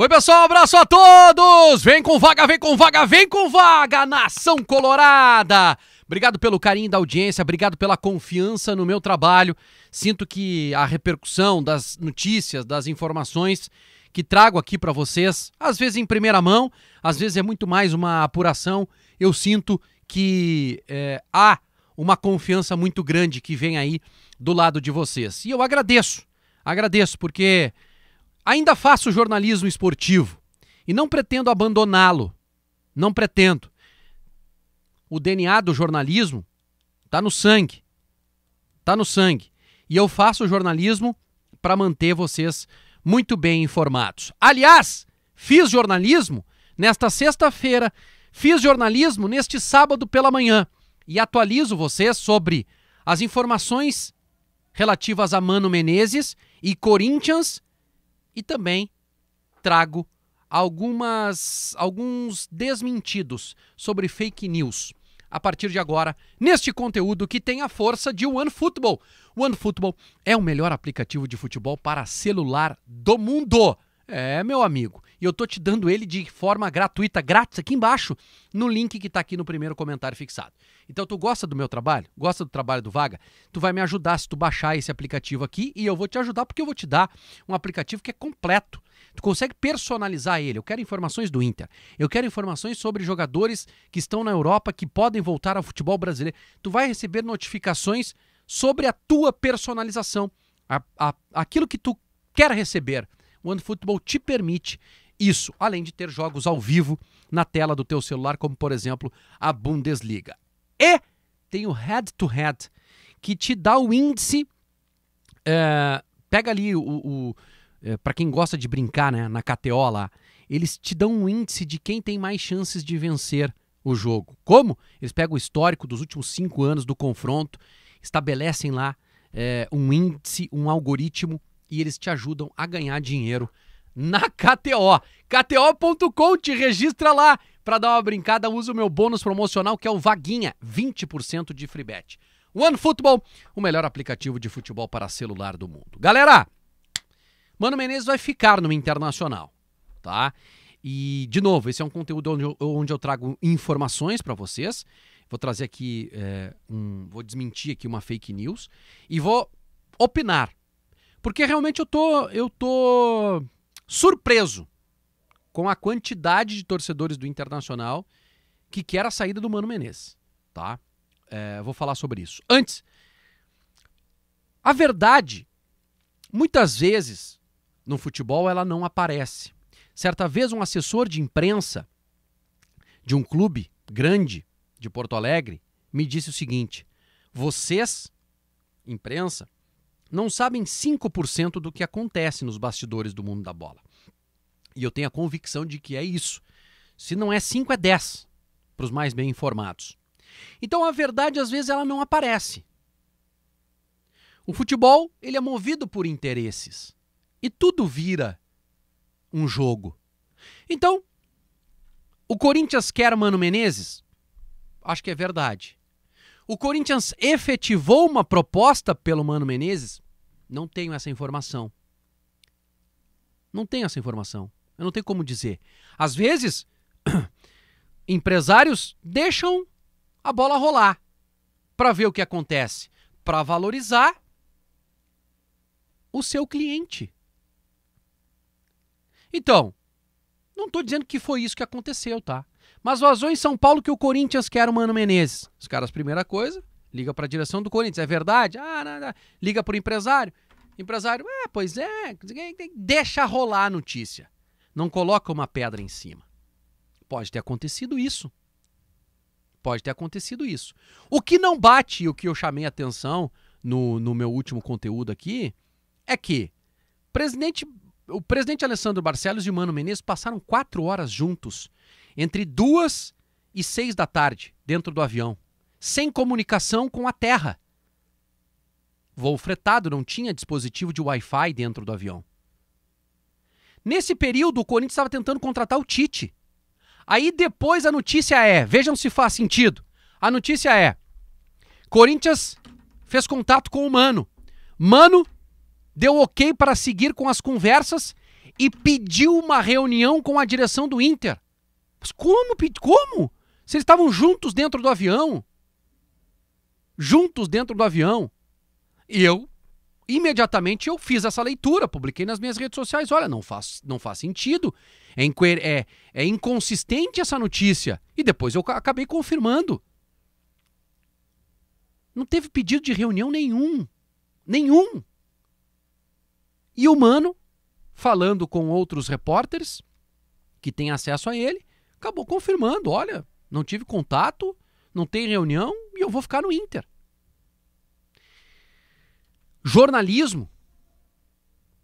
Oi, pessoal, abraço a todos! Vem com vaga, vem com vaga, vem com vaga, nação colorada! Obrigado pelo carinho da audiência, obrigado pela confiança no meu trabalho. Sinto que a repercussão das notícias, das informações que trago aqui para vocês, às vezes em primeira mão, às vezes é muito mais uma apuração. Eu sinto que é, há uma confiança muito grande que vem aí do lado de vocês. E eu agradeço, agradeço, porque Ainda faço jornalismo esportivo e não pretendo abandoná-lo. Não pretendo. O DNA do jornalismo está no sangue. Está no sangue. E eu faço jornalismo para manter vocês muito bem informados. Aliás, fiz jornalismo nesta sexta-feira, fiz jornalismo neste sábado pela manhã e atualizo vocês sobre as informações relativas a Mano Menezes e Corinthians e também trago algumas alguns desmentidos sobre fake news a partir de agora neste conteúdo que tem a força de One Football One Football é o melhor aplicativo de futebol para celular do mundo. É, meu amigo. E eu tô te dando ele de forma gratuita, grátis, aqui embaixo, no link que tá aqui no primeiro comentário fixado. Então, tu gosta do meu trabalho? Gosta do trabalho do Vaga? Tu vai me ajudar se tu baixar esse aplicativo aqui e eu vou te ajudar porque eu vou te dar um aplicativo que é completo. Tu consegue personalizar ele. Eu quero informações do Inter. Eu quero informações sobre jogadores que estão na Europa que podem voltar ao futebol brasileiro. Tu vai receber notificações sobre a tua personalização, a, a, aquilo que tu quer receber. O OneFootball te permite isso, além de ter jogos ao vivo na tela do teu celular, como por exemplo a Bundesliga. E tem o Head to Head, que te dá o índice. É, pega ali o. o é, eh, para quem gosta de brincar né, na KTO lá, eles te dão um índice de quem tem mais chances de vencer o jogo. Como? Eles pegam o histórico dos últimos cinco anos do confronto, estabelecem lá é, um índice, um algoritmo e eles te ajudam a ganhar dinheiro na KTO. KTO.com te registra lá. Para dar uma brincada, usa o meu bônus promocional que é o Vaguinha, 20% de free bet. OneFootball, o melhor aplicativo de futebol para celular do mundo. Galera, Mano Menezes vai ficar no Internacional, tá? E, de novo, esse é um conteúdo onde eu, onde eu trago informações para vocês. Vou trazer aqui, é, um, vou desmentir aqui uma fake news e vou opinar. Porque realmente eu tô, eu tô surpreso com a quantidade de torcedores do Internacional que quer a saída do Mano Menezes, tá? É, vou falar sobre isso. Antes, a verdade, muitas vezes, no futebol, ela não aparece. Certa vez, um assessor de imprensa de um clube grande de Porto Alegre me disse o seguinte: vocês, imprensa, não sabem 5% do que acontece nos bastidores do mundo da bola. E eu tenho a convicção de que é isso. Se não é 5, é 10 para os mais bem informados. Então a verdade às vezes ela não aparece. O futebol, ele é movido por interesses. E tudo vira um jogo. Então, o Corinthians quer Mano Menezes? Acho que é verdade. O Corinthians efetivou uma proposta pelo Mano Menezes? Não tenho essa informação. Não tenho essa informação. Eu não tenho como dizer. Às vezes, empresários deixam a bola rolar para ver o que acontece, para valorizar o seu cliente. Então, não estou dizendo que foi isso que aconteceu, tá? Mas vazou em São Paulo que o Corinthians quer o Mano Menezes. Os caras, primeira coisa, liga para a direção do Corinthians. É verdade? Ah, não, não. Liga para o empresário. Empresário, é, pois é. Deixa rolar a notícia. Não coloca uma pedra em cima. Pode ter acontecido isso. Pode ter acontecido isso. O que não bate, e o que eu chamei atenção no, no meu último conteúdo aqui, é que presidente, o presidente Alessandro Barcelos e o Mano Menezes passaram quatro horas juntos entre duas e seis da tarde, dentro do avião, sem comunicação com a Terra. Voo fretado, não tinha dispositivo de Wi-Fi dentro do avião. Nesse período, o Corinthians estava tentando contratar o Tite. Aí depois a notícia é, vejam se faz sentido. A notícia é: Corinthians fez contato com o Mano. Mano deu ok para seguir com as conversas e pediu uma reunião com a direção do Inter. Mas como? Como? Se eles estavam juntos dentro do avião. Juntos dentro do avião. E eu, imediatamente, eu fiz essa leitura, publiquei nas minhas redes sociais. Olha, não faz, não faz sentido. É, é, é inconsistente essa notícia. E depois eu acabei confirmando. Não teve pedido de reunião nenhum. Nenhum. E o Mano, falando com outros repórteres que têm acesso a ele, acabou confirmando: olha, não tive contato, não tem reunião e eu vou ficar no Inter. Jornalismo.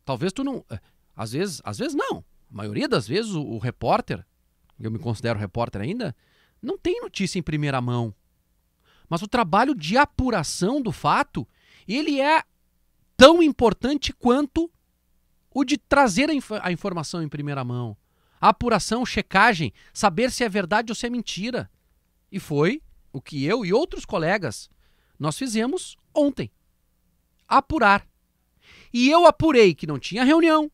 Talvez tu não. Eh, às vezes, às vezes não. A maioria das vezes o, o repórter, eu me considero repórter ainda, não tem notícia em primeira mão. Mas o trabalho de apuração do fato, ele é tão importante quanto o de trazer a, inf a informação em primeira mão apuração, checagem, saber se é verdade ou se é mentira. E foi o que eu e outros colegas nós fizemos ontem. Apurar. E eu apurei que não tinha reunião.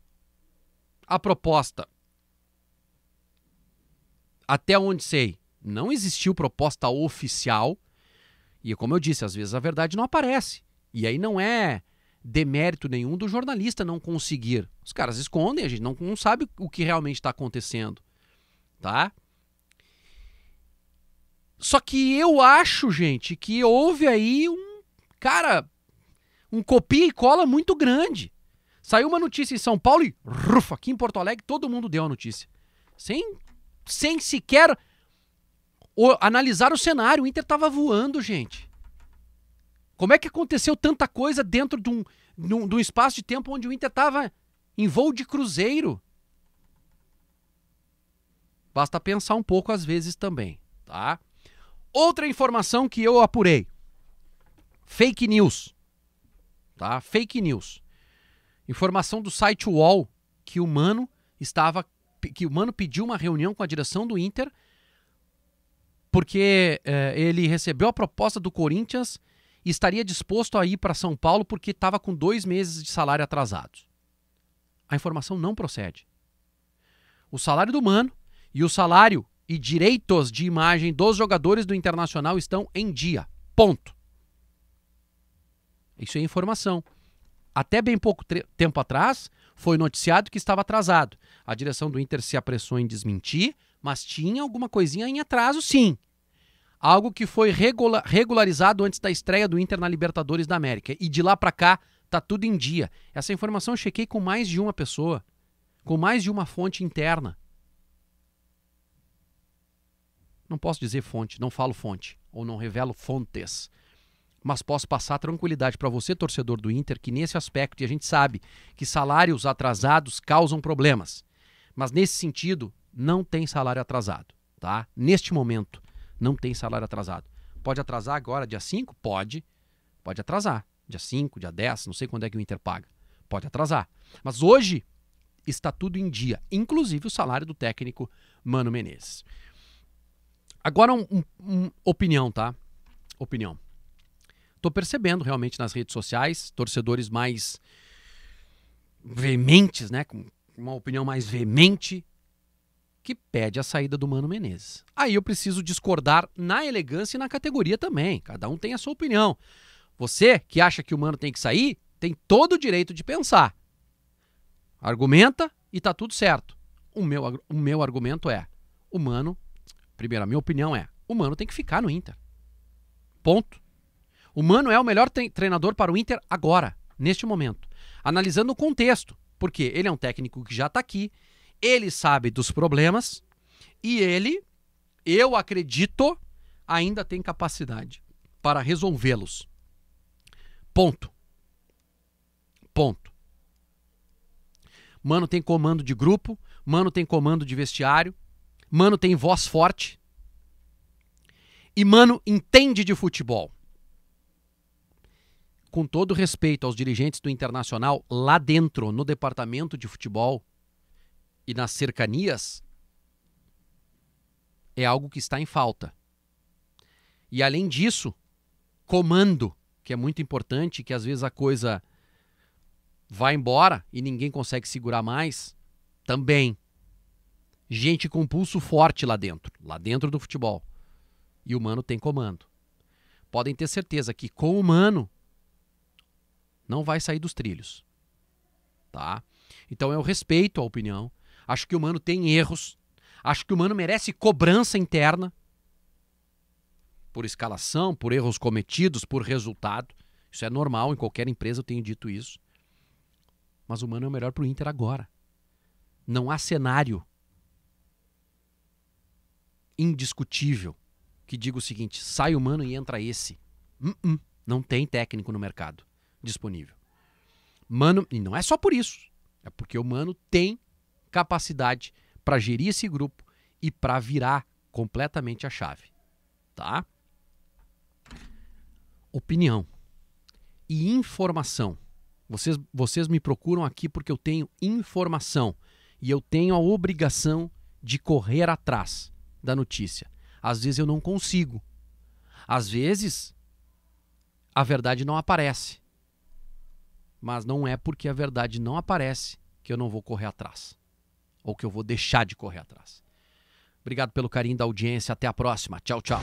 A proposta até onde sei, não existiu proposta oficial. E como eu disse, às vezes a verdade não aparece. E aí não é demérito nenhum do jornalista não conseguir. Os caras escondem, a gente não, não sabe o que realmente está acontecendo. Tá? Só que eu acho, gente, que houve aí um. Cara, um copia e cola muito grande. Saiu uma notícia em São Paulo e. Rufa, aqui em Porto Alegre todo mundo deu a notícia. Sem, sem sequer o, analisar o cenário. O Inter estava voando, gente. Como é que aconteceu tanta coisa dentro de um, de de um espaço de tempo onde o Inter estava em voo de cruzeiro? Basta pensar um pouco às vezes também, tá? Outra informação que eu apurei. Fake news. Tá? Fake news. Informação do site UOL que o Mano estava que o Mano pediu uma reunião com a direção do Inter porque eh, ele recebeu a proposta do Corinthians e estaria disposto a ir para São Paulo porque estava com dois meses de salário atrasados. A informação não procede. O salário do Mano e o salário e direitos de imagem dos jogadores do Internacional estão em dia. Ponto. Isso é informação. Até bem pouco tempo atrás, foi noticiado que estava atrasado. A direção do Inter se apressou em desmentir, mas tinha alguma coisinha em atraso, sim algo que foi regularizado antes da estreia do Inter na Libertadores da América. E de lá para cá, tá tudo em dia. Essa informação eu chequei com mais de uma pessoa, com mais de uma fonte interna. Não posso dizer fonte, não falo fonte ou não revelo fontes. Mas posso passar tranquilidade para você, torcedor do Inter, que nesse aspecto, e a gente sabe que salários atrasados causam problemas. Mas nesse sentido, não tem salário atrasado, tá? Neste momento, não tem salário atrasado. Pode atrasar agora, dia 5? Pode. Pode atrasar. Dia 5, dia 10, não sei quando é que o Inter paga. Pode atrasar. Mas hoje está tudo em dia, inclusive o salário do técnico Mano Menezes. Agora, um, um, um opinião, tá? Opinião. Tô percebendo realmente nas redes sociais torcedores mais veementes, né? Com uma opinião mais veemente que pede a saída do Mano Menezes. Aí eu preciso discordar na elegância e na categoria também. Cada um tem a sua opinião. Você que acha que o Mano tem que sair, tem todo o direito de pensar. Argumenta e tá tudo certo. O meu, o meu argumento é: o Mano, primeiro, a minha opinião é: o Mano tem que ficar no Inter. Ponto. O Mano é o melhor treinador para o Inter agora, neste momento. Analisando o contexto, porque ele é um técnico que já está aqui, ele sabe dos problemas e ele, eu acredito, ainda tem capacidade para resolvê-los. Ponto. Ponto. Mano tem comando de grupo, mano tem comando de vestiário, mano tem voz forte. E mano entende de futebol. Com todo respeito aos dirigentes do Internacional lá dentro, no departamento de futebol, e nas cercanias é algo que está em falta. E além disso, comando, que é muito importante, que às vezes a coisa vai embora e ninguém consegue segurar mais, também. Gente com pulso forte lá dentro, lá dentro do futebol. E o humano tem comando. Podem ter certeza que com o humano não vai sair dos trilhos. Tá? Então eu respeito a opinião, Acho que o mano tem erros. Acho que o mano merece cobrança interna por escalação, por erros cometidos, por resultado. Isso é normal, em qualquer empresa eu tenho dito isso. Mas o mano é o melhor para o Inter agora. Não há cenário indiscutível que diga o seguinte: sai o mano e entra esse. Uh -uh, não tem técnico no mercado disponível. Mano, e não é só por isso. É porque o Mano tem capacidade para gerir esse grupo e para virar completamente a chave, tá? Opinião e informação. Vocês, vocês me procuram aqui porque eu tenho informação e eu tenho a obrigação de correr atrás da notícia. Às vezes eu não consigo. Às vezes a verdade não aparece. Mas não é porque a verdade não aparece que eu não vou correr atrás ou que eu vou deixar de correr atrás. Obrigado pelo carinho da audiência. Até a próxima. Tchau, tchau.